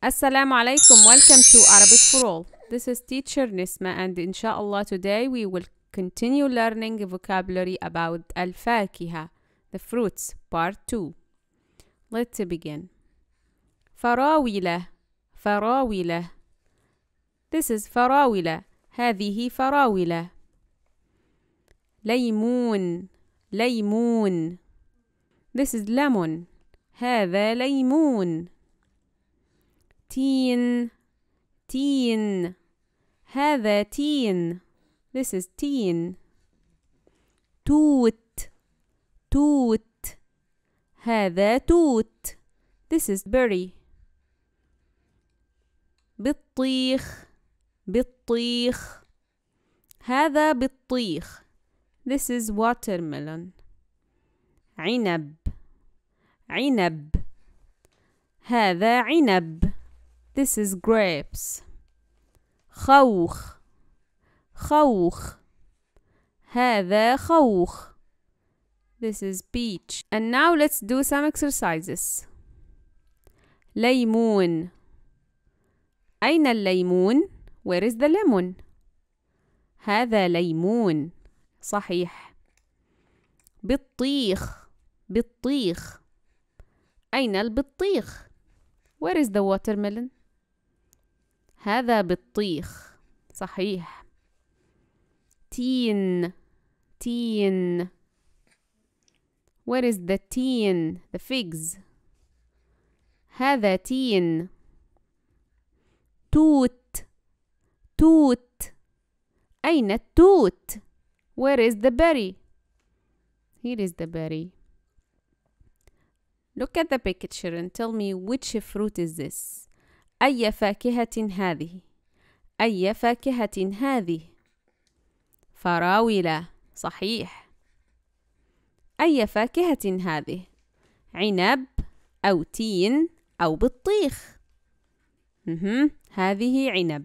Assalamu alaikum. Welcome to Arabic for All. This is teacher Nisma and inshallah today we will continue learning vocabulary about al-fakiha, the fruits, part 2. Let's begin. فراولة فراولة This is فراولة هذه فراولة ليمون ليمون This is lemon هذا ليمون تين تين هذا تين this is تين توت توت هذا توت this is berry بطيخ بطيخ هذا بطيخ this is watermelon عنب عنب هذا عنب This is grapes خوخ خوخ هذا خوخ This is peach. and now let's do some exercises ليمون أين الليمون؟ Where is the lemon? هذا ليمون صحيح بطيخ بطيخ أين البطيخ؟ Where is the watermelon? هذا بالطيخ صحيح تين تين Where is the teen? The figs. هذا تين. توت. توت. أين التوت? Where is the berry? Here is the berry. Look at the picture and tell me which fruit is this. أي فاكهة هذه أي فاكهة هذه فراولة صحيح أي فاكهة هذه عنب أو تين أو بطيخ هذه عنب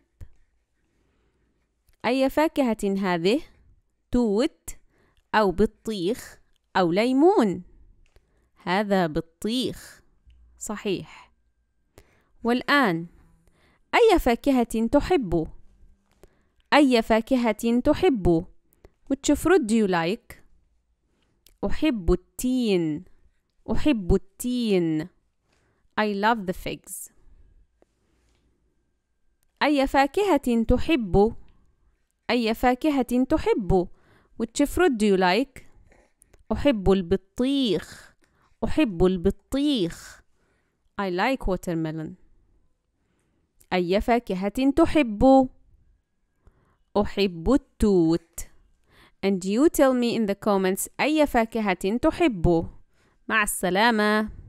أي فاكهة هذه توت أو بطيخ أو ليمون هذا بطيخ صحيح والآن أي فاكهة تحب؟ أي فاكهة تحب؟ Which fruit do you like? أحب التين أحب التين I love the figs أي فاكهة تحب؟ أي فاكهة تحب؟ Which fruit do you like? أحب البطيخ أحب البطيخ I like watermelon أي فاكهة تحب؟ أحب التوت And you tell me in the comments أي فاكهة تحب؟ مع السلامة